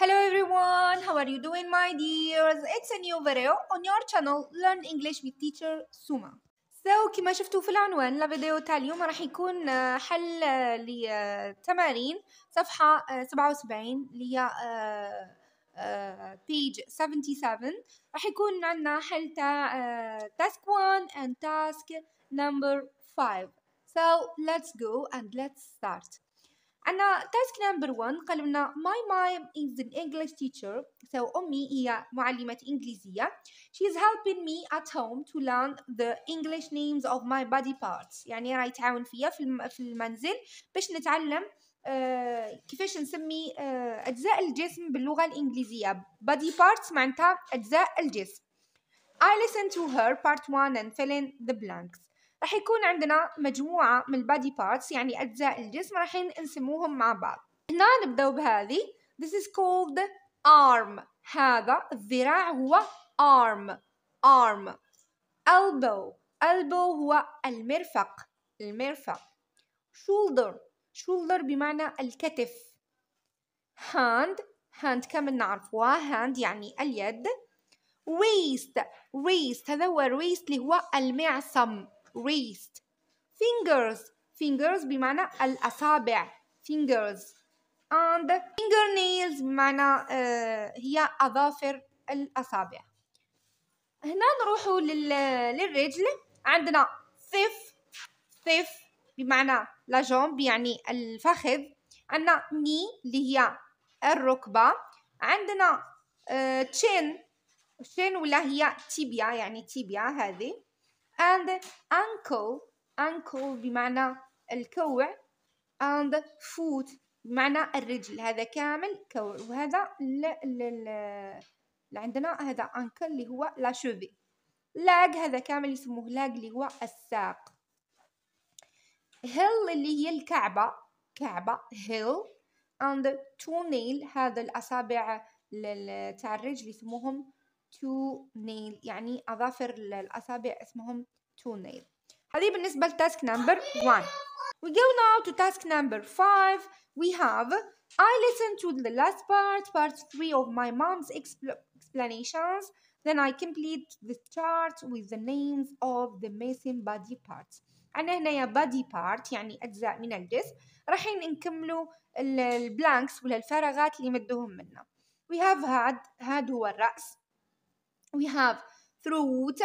Hello everyone, how are you doing my dears? It's a new video on your channel Learn English with Teacher Suma. So كما شفتوا في العنوان لفيديو تاع اليوم راح يكون حل لتمارين صفحة 77 اللي هي page 77 راح يكون عندنا حل تاع task 1 and task number 5 So let's go and let's start عندنا تاسك نمبر 1 قالوا لنا ماي ماي از ان انجلش تيتشر سو امي هي معلمه انجليزيه شي از helping مي ات هوم تو learn ذا انجلش نيمز اوف ماي بادي بارتس يعني راهي تعاون فيا في في المنزل باش نتعلم آه كيفاش نسمي آه اجزاء الجسم باللغه الانجليزيه بادي بارتس معناتها اجزاء الجسم I listened to her part 1 and fill in the blanks راح يكون عندنا مجموعة من البادي بارتس يعني أجزاء الجسم راح نسموهم مع بعض هنا نبدأ بهذه This is called arm هذا الذراع هو arm arm elbow elbow هو المرفق المرفق shoulder shoulder بمعنى الكتف hand hand كامل نعرفها hand يعني اليد waist waist هذا هو waist اللي هو المعصم wrist fingers fingers بمعنى الأصابع fingers and fingernails بمعنى هي أظافر الأصابع هنا لل... للرجل عندنا ثف ثف بمعنى لا جومب يعني الفخذ عندنا ني اللي هي الركبة عندنا تشين تشين ولا هي تيبيا يعني تيبيا هذه and ankle ankle بمعنى الكوع and foot بمعنى الرجل هذا كامل كوع وهذا اللي عندنا هذا ankle اللي هو لا شوفي لاج هذا كامل يسموه لاج اللي هو الساق هيل اللي هي الكعبة كعبة هيل and toenail هذا الأصابع تاع الرجل يسموهم تو نيل يعني أظافر الأصابع اسمهم تو نيل هذه بالنسبة لتاسك نمبر 1 We go now to task number 5 We have I listen to the last part, part 3 of my mom's expl explanations Then I complete the chart with the names of the missing body parts عندنا هنايا body part يعني أجزاء من الجسم رايحين نكملوا البلانكس ولا الفراغات اللي مدوهم منا We have had had هو الرأس we have throat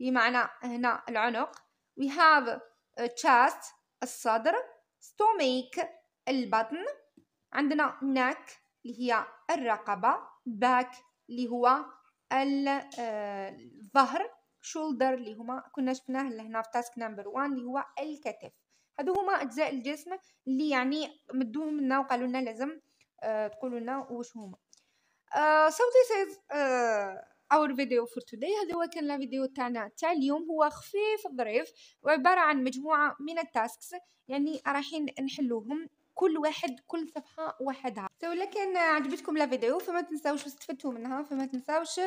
بمعنى هنا العنق we have chest الصدر stomach البطن عندنا neck اللي هي الرقبة back اللي هو الظهر آه، shoulder اللي هما كنا شفناه هنا في تاسك نمبر one اللي هو الكتف هادو هما اجزاء الجسم اللي يعني مدوهم لنا وقالوا لنا لازم آه، تقولوا لنا واش هما uh, so this is uh, اور فيديو فور توداي هذا هو كان لا فيديو تاعنا تاع اليوم هو خفيف ظريف وعباره عن مجموعه من التاسكس يعني رايحين نحلوهم كل واحد كل صفحه وحدها سو لكن عجبتكم لا فيديو فما تنساوش استفدتوا منها فما تنساوش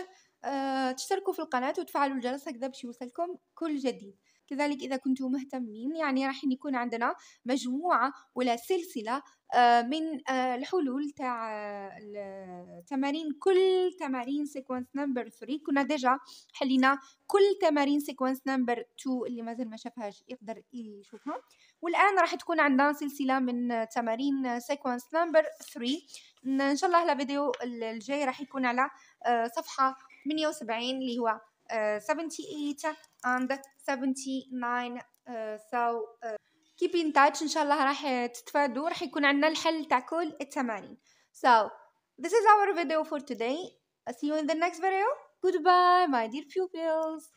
آه، تشتركوا في القناه وتفعلوا الجرس هكذا باش يوصلكم كل جديد كذلك إذا كنتم مهتمين يعني راح يكون عندنا مجموعة ولا سلسلة آه، من آه، الحلول تاع آه، التمارين كل تمارين سيكونس نمبر 3 كنا ديجا حلينا كل تمارين سيكونس نمبر 2 اللي مازال ما شافهاش يقدر يشوفها والان راح تكون عندنا سلسله من تمارين سيكونس نمبر 3 ان شاء الله الفيديو الجاي راح يكون على صفحه 78 اللي هو Uh, 78 and 79 uh, so uh, keep in touch ان شاء الله راح تتفادوا راح يكون عندنا الحل تاع كل التمارين so this is our video for today see you in the next video goodbye my dear pupils